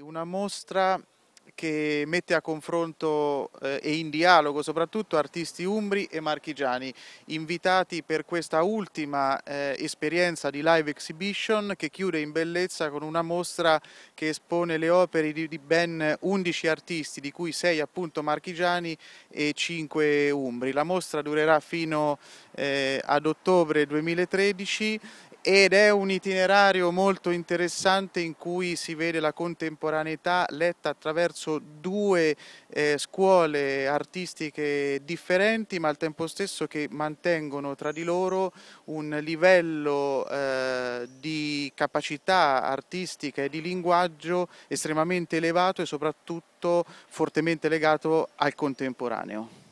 Una mostra che mette a confronto eh, e in dialogo soprattutto artisti umbri e marchigiani, invitati per questa ultima eh, esperienza di live exhibition che chiude in bellezza con una mostra che espone le opere di, di ben 11 artisti, di cui 6 appunto marchigiani e 5 umbri. La mostra durerà fino eh, ad ottobre 2013 ed è un itinerario molto interessante in cui si vede la contemporaneità letta attraverso due eh, scuole artistiche differenti ma al tempo stesso che mantengono tra di loro un livello eh, di capacità artistica e di linguaggio estremamente elevato e soprattutto fortemente legato al contemporaneo.